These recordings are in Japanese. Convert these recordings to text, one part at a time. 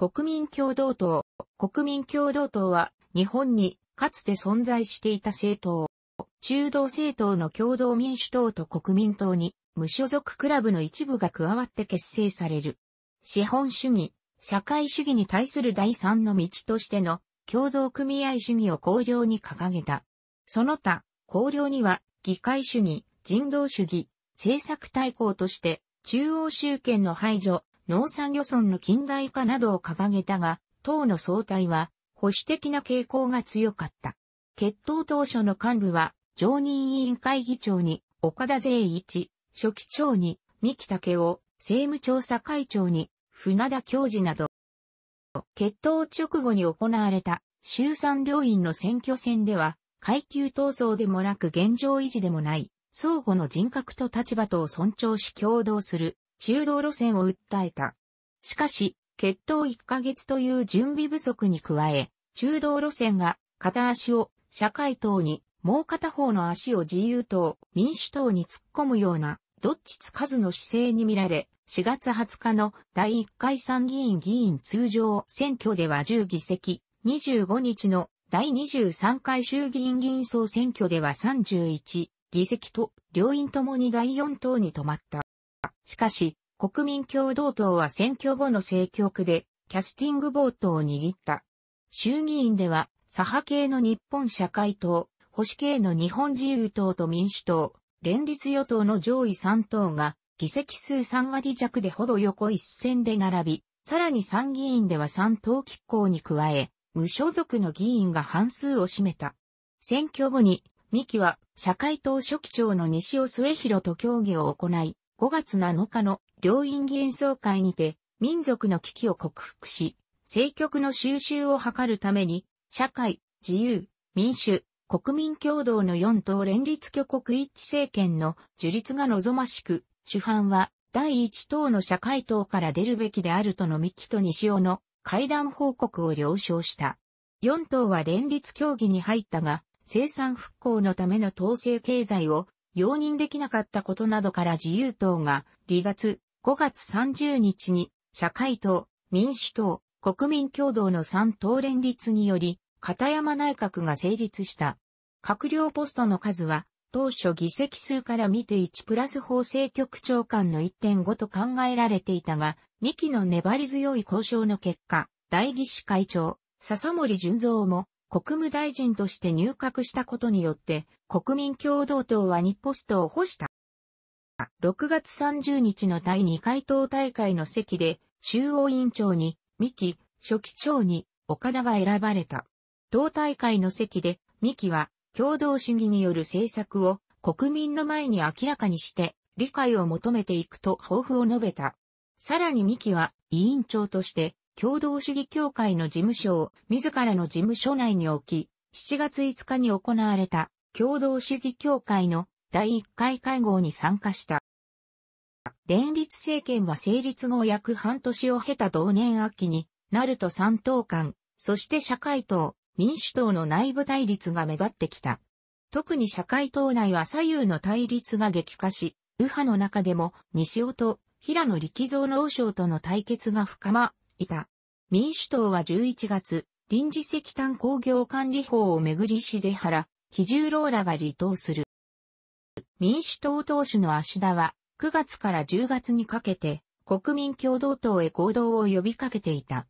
国民共同党。国民共同党は、日本にかつて存在していた政党。中道政党の共同民主党と国民党に、無所属クラブの一部が加わって結成される。資本主義、社会主義に対する第三の道としての共同組合主義を綱領に掲げた。その他、綱領には議会主義、人道主義、政策対抗として中央集権の排除、農産漁村の近代化などを掲げたが、党の総体は保守的な傾向が強かった。決闘当初の幹部は、常任委員会議長に岡田税一、初期長に三木武夫、政務調査会長に船田教授など、決闘直後に行われた衆参両院の選挙戦では、階級闘争でもなく現状維持でもない、相互の人格と立場とを尊重し共同する中道路線を訴えた。しかし、決闘1ヶ月という準備不足に加え、中道路線が片足を社会党に、もう片方の足を自由党、民主党に突っ込むような、どっちつかずの姿勢に見られ、4月20日の第1回参議院議員通常選挙では10議席、25日の第23回衆議院議員総選挙では31議席と、両院ともに第4党に止まった。しかし、国民共同党は選挙後の政局で、キャスティングボートを握った。衆議院では、左派系の日本社会党、保守系の日本自由党と民主党、連立与党の上位3党が、議席数3割弱でほぼ横一線で並び、さらに参議院では3党拮抗に加え、無所属の議員が半数を占めた。選挙後に、三木は社会党書記長の西尾末広と協議を行い、5月7日の両院議員総会にて民族の危機を克服し、政局の収集を図るために、社会、自由、民主、国民共同の4党連立挙国一致政権の樹立が望ましく、主犯は第1党の社会党から出るべきであるとの三木と西尾の会談報告を了承した。4党は連立協議に入ったが、生産復興のための統制経済を容認できなかったことなどから自由党が離脱5月30日に社会党、民主党、国民共同の3党連立により片山内閣が成立した。閣僚ポストの数は当初議席数から見て1プラス法制局長官の1.5と考えられていたが、2期の粘り強い交渉の結果、代議士会長、笹森純造も国務大臣として入閣したことによって、国民共同党はッポストを保した。6月30日の第2回党大会の席で、中央委員長に、三木、書記長に、岡田が選ばれた。党大会の席で、三木は、共同主義による政策を国民の前に明らかにして、理解を求めていくと抱負を述べた。さらに三木は、委員長として、共同主義協会の事務所を自らの事務所内に置き、7月5日に行われた共同主義協会の第1回会合に参加した。連立政権は成立後約半年を経た同年秋に、なると三党間、そして社会党、民主党の内部対立が目立ってきた。特に社会党内は左右の対立が激化し、右派の中でも西尾と平野力蔵の王将との対決が深まいた。民主党は11月、臨時石炭工業管理法をめぐりシで原、比基重ローラが離党する。民主党党首の芦田は、9月から10月にかけて、国民共同党へ行動を呼びかけていた。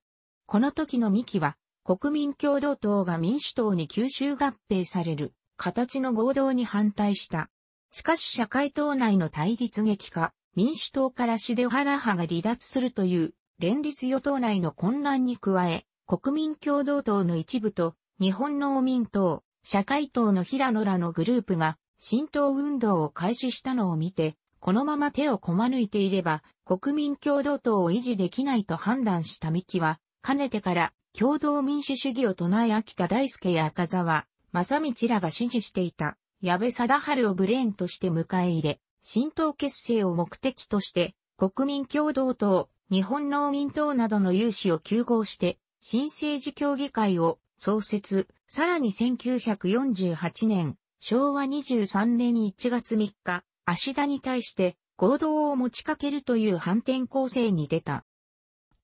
この時の三木は、国民共同党が民主党に吸収合併される形の合同に反対した。しかし社会党内の対立激化、民主党からシで原派が離脱するという連立与党内の混乱に加え、国民共同党の一部と、日本農民党、社会党の平野らのグループが、新党運動を開始したのを見て、このまま手をこまぬいていれば、国民共同党を維持できないと判断した三木は、かねてから、共同民主主義を唱え秋田大輔や赤沢、正道らが支持していた、矢部貞治をブレーンとして迎え入れ、新党結成を目的として、国民共同党、日本農民党などの有志を休合して、新政治協議会を創設、さらに1948年、昭和23年1月3日、足田に対して合同を持ちかけるという反転攻勢に出た。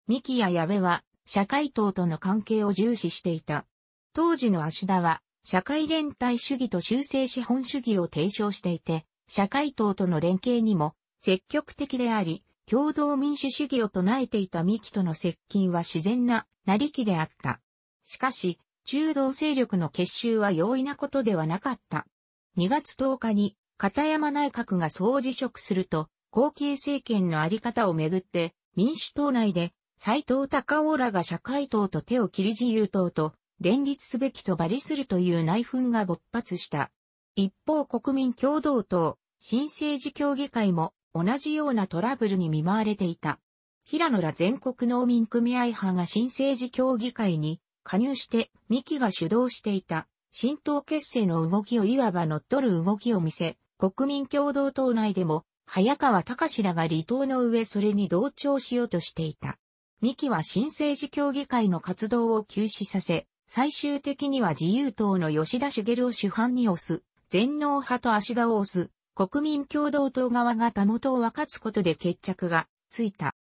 三木や矢部は、社会党との関係を重視していた。当時の足田は、社会連帯主義と修正資本主義を提唱していて、社会党との連携にも積極的であり、共同民主主義を唱えていた三木との接近は自然な、なりきであった。しかし、中道勢力の結集は容易なことではなかった。2月10日に、片山内閣が総辞職すると、後継政権のあり方をめぐって、民主党内で、斎藤隆夫らが社会党と手を切り自由党と、連立すべきとバリするという内紛が勃発した。一方国民共同党、新生児協議会も同じようなトラブルに見舞われていた。平野ら全国農民組合派が新政治協議会に加入して三木が主導していた新党結成の動きをいわば乗っ取る動きを見せ、国民共同党内でも早川隆らが離党の上それに同調しようとしていた。三木は新政治協議会の活動を休止させ、最終的には自由党の吉田茂を主犯に押す、全農派と足田を押す、国民共同党側が田元を分かつことで決着がついた。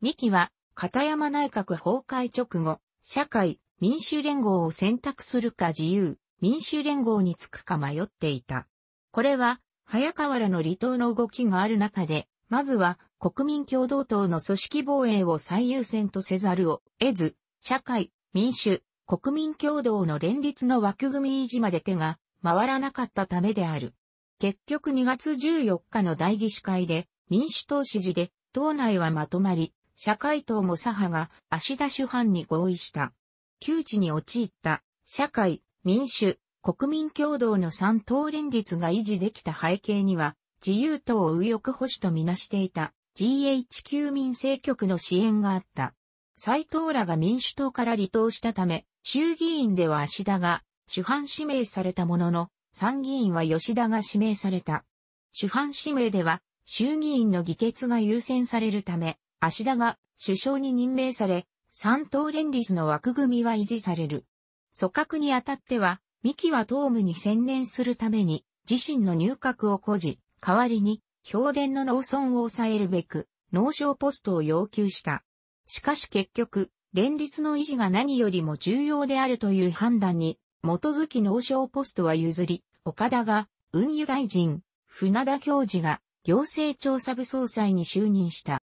三木は、片山内閣崩壊直後、社会、民主連合を選択するか自由、民主連合につくか迷っていた。これは、早川らの離党の動きがある中で、まずは国民共同党の組織防衛を最優先とせざるを得ず、社会、民主、国民共同の連立の枠組み維持まで手が回らなかったためである。結局2月14日の代議士会で民主党支持で党内はまとまり、社会党も左派が足田主犯に合意した。窮地に陥った社会、民主、国民共同の3党連立が維持できた背景には、自由党を右翼保守とみなしていた GHQ 民政局の支援があった。斎藤らが民主党から離党したため、衆議院では足田が主犯指名されたものの、参議院は吉田が指名された。主犯指名では、衆議院の議決が優先されるため、足田が首相に任命され、三党連立の枠組みは維持される。組閣にあたっては、三木は党務に専念するために、自身の入閣を誇示、代わりに、評伝の農村を抑えるべく、農省ポストを要求した。しかし結局、連立の維持が何よりも重要であるという判断に元月農商ポストは譲り、岡田が運輸大臣、船田教授が行政調査部総裁に就任した。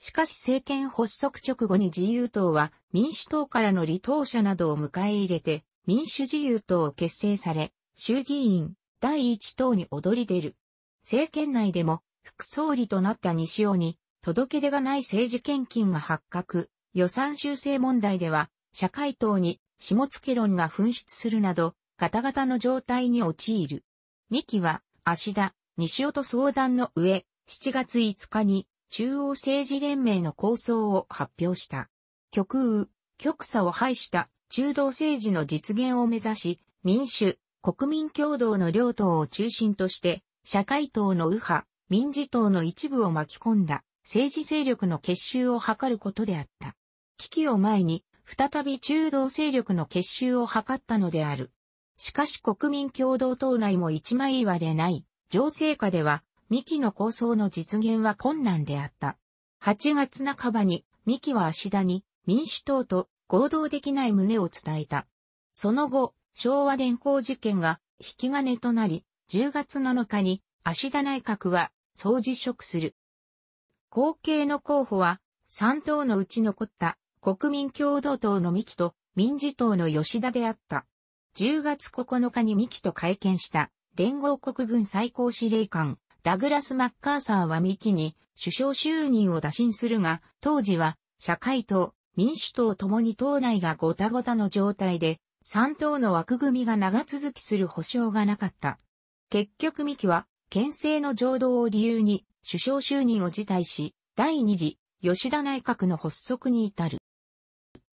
しかし政権発足直後に自由党は民主党からの離党者などを迎え入れて民主自由党を結成され、衆議院第一党に躍り出る。政権内でも副総理となった西尾に届け出がない政治献金が発覚、予算修正問題では社会党に下付論が噴出するなど、ガタガタの状態に陥る。2期は、芦田、西尾と相談の上、7月5日に、中央政治連盟の構想を発表した。極右、極左を排した中道政治の実現を目指し、民主、国民共同の両党を中心として、社会党の右派、民事党の一部を巻き込んだ政治勢力の結集を図ることであった。危機を前に再び中道勢力の結集を図ったのである。しかし国民共同党内も一枚岩でない、情勢下では、三木の構想の実現は困難であった。8月半ばに、三木は足田に、民主党と合同できない旨を伝えた。その後、昭和電工事件が引き金となり、10月7日に、足田内閣は、総辞職する。後継の候補は、三党のうち残った国民共同党の三木と民事党の吉田であった。10月9日に三木と会見した連合国軍最高司令官ダグラス・マッカーサーは三木に首相就任を打診するが、当時は社会党、民主党ともに党内がごたごたの状態で、三党の枠組みが長続きする保証がなかった。結局三木は、県政の浄土を理由に首相就任を辞退し、第二次吉田内閣の発足に至る。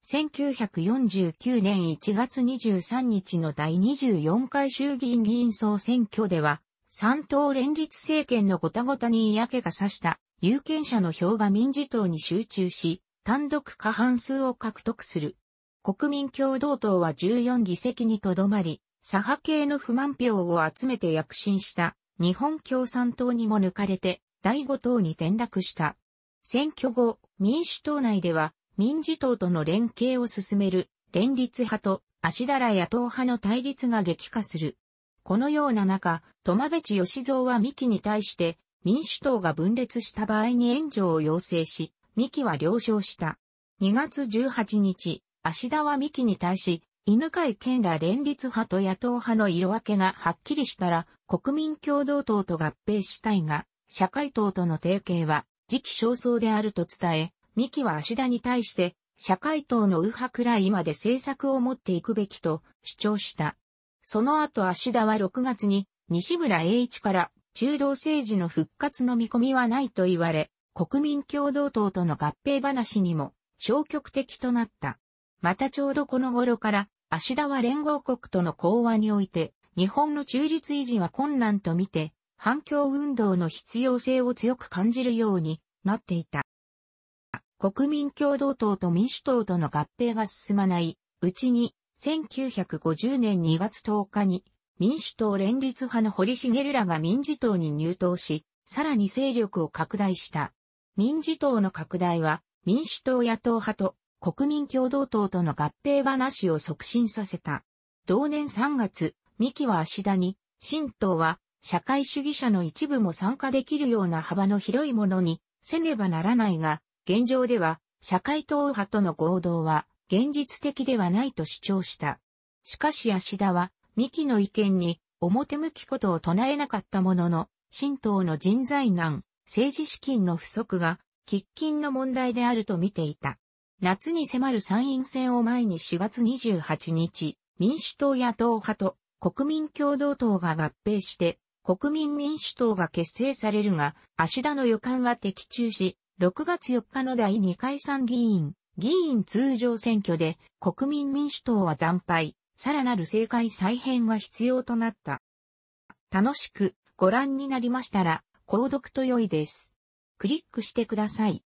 1949年1月23日の第24回衆議院議員総選挙では、三党連立政権のごたごたに嫌気がさした有権者の票が民事党に集中し、単独過半数を獲得する。国民共同党は14議席にとどまり、左派系の不満票を集めて躍進した日本共産党にも抜かれて第5党に転落した。選挙後、民主党内では民事党との連携を進める連立派と足だら野党派の対立が激化する。このような中、間部地義蔵は三木に対して民主党が分裂した場合に援助を要請し、三木は了承した。2月18日、足田は三木に対し、犬飼県ら連立派と野党派の色分けがはっきりしたら、国民共同党と合併したいが、社会党との提携は時期尚早であると伝え、三木は芦田に対して、社会党の右派くらいまで政策を持っていくべきと主張した。その後芦田は6月に西村栄一から中道政治の復活の見込みはないと言われ、国民共同党との合併話にも消極的となった。またちょうどこの頃から芦田は連合国との講和において日本の中立維持は困難とみて反共運動の必要性を強く感じるようになっていた。国民共同党と民主党との合併が進まない、うちに、1950年2月10日に、民主党連立派の堀茂らが民事党に入党し、さらに勢力を拡大した。民事党の拡大は、民主党野党派と国民共同党との合併話を促進させた。同年3月、三木は足田に、新党は社会主義者の一部も参加できるような幅の広いものにせねばならないが、現状では社会党派との合同は現実的ではないと主張した。しかし芦田は、三木の意見に表向きことを唱えなかったものの、新党の人材難、政治資金の不足が、喫緊の問題であると見ていた。夏に迫る参院選を前に4月28日、民主党野党派と国民共同党が合併して、国民民主党が結成されるが、芦田の予感は的中し、6月4日の第2回参議院、議員通常選挙で国民民主党は惨敗、さらなる政界再編が必要となった。楽しくご覧になりましたら、購読と良いです。クリックしてください。